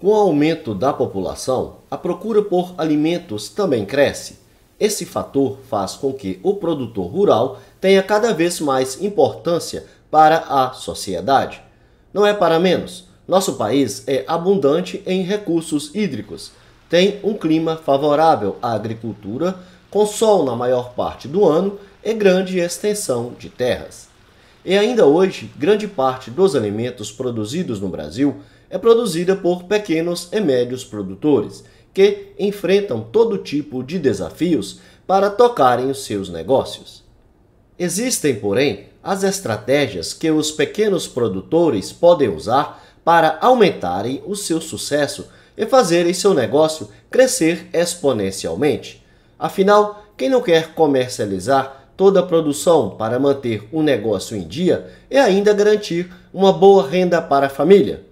Com o aumento da população, a procura por alimentos também cresce. Esse fator faz com que o produtor rural tenha cada vez mais importância para a sociedade. Não é para menos, nosso país é abundante em recursos hídricos, tem um clima favorável à agricultura, com sol na maior parte do ano e grande extensão de terras. E ainda hoje, grande parte dos alimentos produzidos no Brasil é produzida por pequenos e médios produtores que enfrentam todo tipo de desafios para tocarem os seus negócios. Existem, porém, as estratégias que os pequenos produtores podem usar para aumentarem o seu sucesso e fazerem seu negócio crescer exponencialmente. Afinal, quem não quer comercializar toda a produção para manter o negócio em dia e ainda garantir uma boa renda para a família?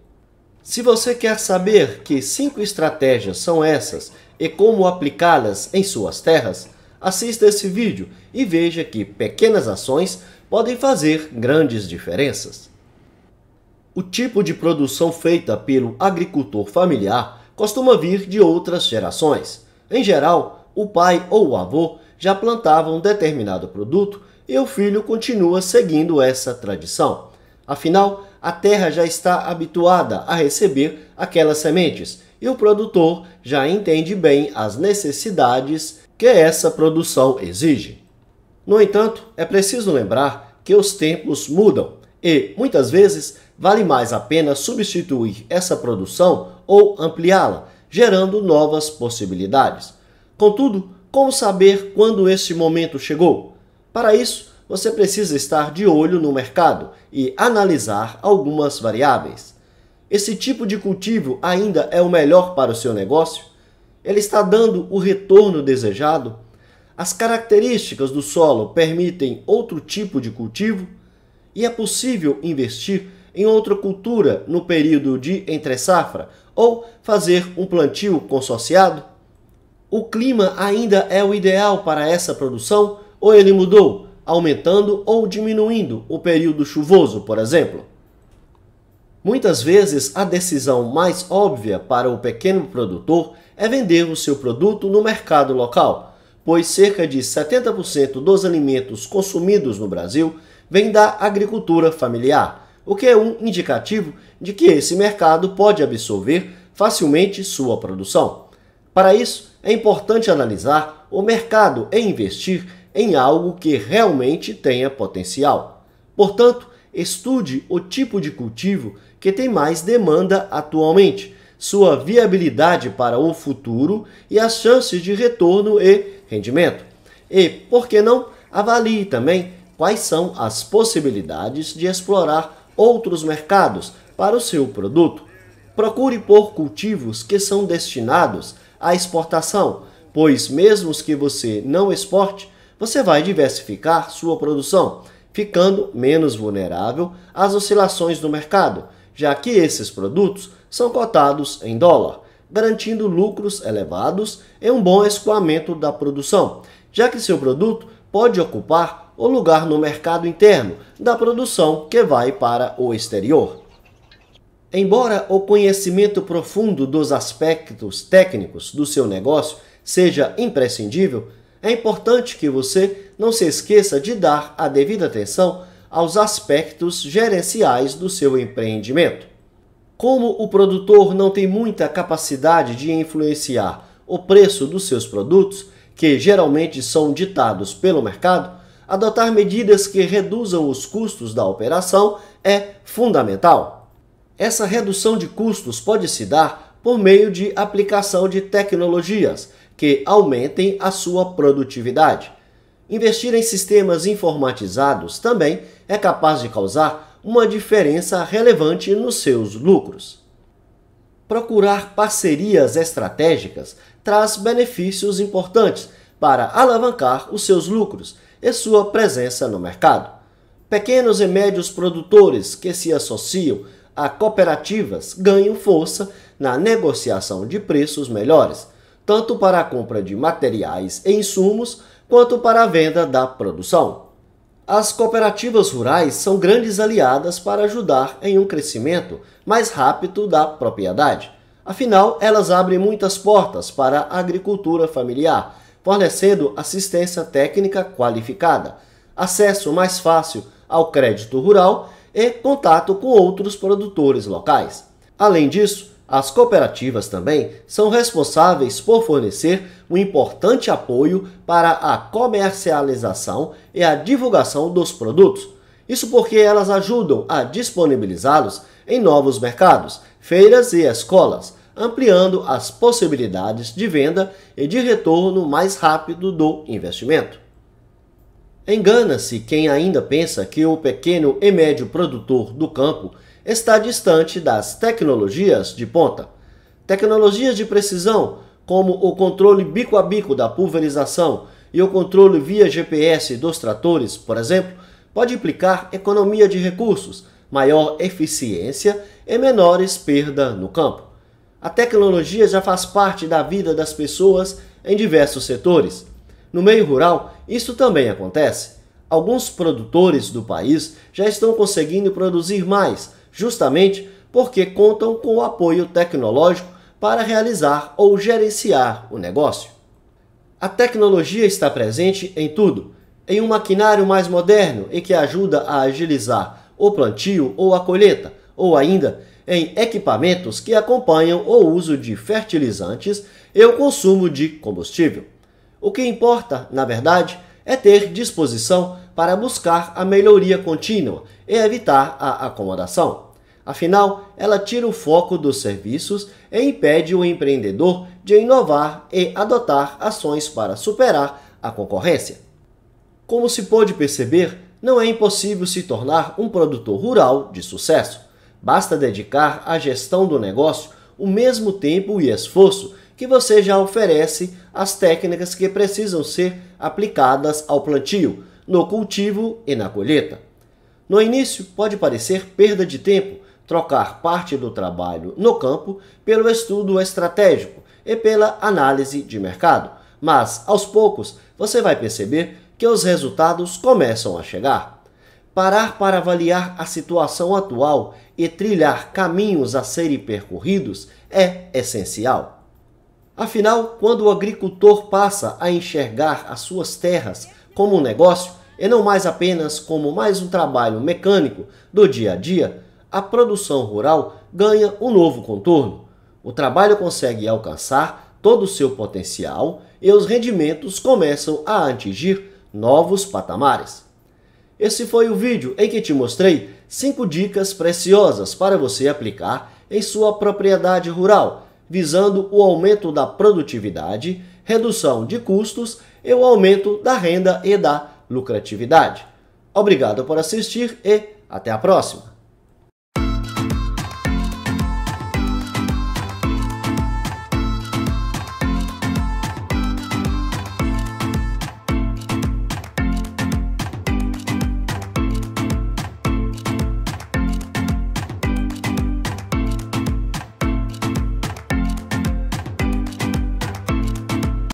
Se você quer saber que cinco estratégias são essas e como aplicá-las em suas terras, assista esse vídeo e veja que pequenas ações podem fazer grandes diferenças. O tipo de produção feita pelo agricultor familiar costuma vir de outras gerações. Em geral, o pai ou o avô já plantavam um determinado produto e o filho continua seguindo essa tradição. Afinal, a terra já está habituada a receber aquelas sementes e o produtor já entende bem as necessidades que essa produção exige. No entanto, é preciso lembrar que os tempos mudam e, muitas vezes, vale mais a pena substituir essa produção ou ampliá-la, gerando novas possibilidades. Contudo, como saber quando este momento chegou? Para isso, você precisa estar de olho no mercado e analisar algumas variáveis. Esse tipo de cultivo ainda é o melhor para o seu negócio? Ele está dando o retorno desejado? As características do solo permitem outro tipo de cultivo? E é possível investir em outra cultura no período de entre-safra ou fazer um plantio consorciado? O clima ainda é o ideal para essa produção ou ele mudou? aumentando ou diminuindo o período chuvoso, por exemplo. Muitas vezes, a decisão mais óbvia para o pequeno produtor é vender o seu produto no mercado local, pois cerca de 70% dos alimentos consumidos no Brasil vem da agricultura familiar, o que é um indicativo de que esse mercado pode absorver facilmente sua produção. Para isso, é importante analisar o mercado e investir em algo que realmente tenha potencial. Portanto, estude o tipo de cultivo que tem mais demanda atualmente, sua viabilidade para o futuro e as chances de retorno e rendimento. E, por que não, avalie também quais são as possibilidades de explorar outros mercados para o seu produto. Procure por cultivos que são destinados à exportação, pois mesmo que você não exporte, você vai diversificar sua produção, ficando menos vulnerável às oscilações do mercado, já que esses produtos são cotados em dólar, garantindo lucros elevados e um bom escoamento da produção, já que seu produto pode ocupar o lugar no mercado interno da produção que vai para o exterior. Embora o conhecimento profundo dos aspectos técnicos do seu negócio seja imprescindível, é importante que você não se esqueça de dar a devida atenção aos aspectos gerenciais do seu empreendimento. Como o produtor não tem muita capacidade de influenciar o preço dos seus produtos, que geralmente são ditados pelo mercado, adotar medidas que reduzam os custos da operação é fundamental. Essa redução de custos pode se dar por meio de aplicação de tecnologias que aumentem a sua produtividade. Investir em sistemas informatizados também é capaz de causar uma diferença relevante nos seus lucros. Procurar parcerias estratégicas traz benefícios importantes para alavancar os seus lucros e sua presença no mercado. Pequenos e médios produtores que se associam a cooperativas ganham força na negociação de preços melhores tanto para a compra de materiais e insumos, quanto para a venda da produção. As cooperativas rurais são grandes aliadas para ajudar em um crescimento mais rápido da propriedade. Afinal, elas abrem muitas portas para a agricultura familiar, fornecendo assistência técnica qualificada, acesso mais fácil ao crédito rural e contato com outros produtores locais. Além disso, as cooperativas também são responsáveis por fornecer um importante apoio para a comercialização e a divulgação dos produtos. Isso porque elas ajudam a disponibilizá-los em novos mercados, feiras e escolas, ampliando as possibilidades de venda e de retorno mais rápido do investimento. Engana-se quem ainda pensa que o pequeno e médio produtor do campo está distante das tecnologias de ponta. Tecnologias de precisão, como o controle bico a bico da pulverização e o controle via GPS dos tratores, por exemplo, pode implicar economia de recursos, maior eficiência e menores perda no campo. A tecnologia já faz parte da vida das pessoas em diversos setores. No meio rural, isso também acontece. Alguns produtores do país já estão conseguindo produzir mais, justamente porque contam com o apoio tecnológico para realizar ou gerenciar o negócio. A tecnologia está presente em tudo, em um maquinário mais moderno e que ajuda a agilizar o plantio ou a colheita, ou ainda em equipamentos que acompanham o uso de fertilizantes e o consumo de combustível. O que importa, na verdade, é ter disposição para buscar a melhoria contínua e evitar a acomodação. Afinal, ela tira o foco dos serviços e impede o empreendedor de inovar e adotar ações para superar a concorrência. Como se pôde perceber, não é impossível se tornar um produtor rural de sucesso. Basta dedicar à gestão do negócio o mesmo tempo e esforço que você já oferece às técnicas que precisam ser aplicadas ao plantio, no cultivo e na colheita. No início, pode parecer perda de tempo, trocar parte do trabalho no campo pelo estudo estratégico e pela análise de mercado, mas aos poucos você vai perceber que os resultados começam a chegar. Parar para avaliar a situação atual e trilhar caminhos a serem percorridos é essencial. Afinal, quando o agricultor passa a enxergar as suas terras como um negócio e não mais apenas como mais um trabalho mecânico do dia a dia, a produção rural ganha um novo contorno. O trabalho consegue alcançar todo o seu potencial e os rendimentos começam a atingir novos patamares. Esse foi o vídeo em que te mostrei 5 dicas preciosas para você aplicar em sua propriedade rural, visando o aumento da produtividade, redução de custos e o aumento da renda e da lucratividade. Obrigado por assistir e até a próxima!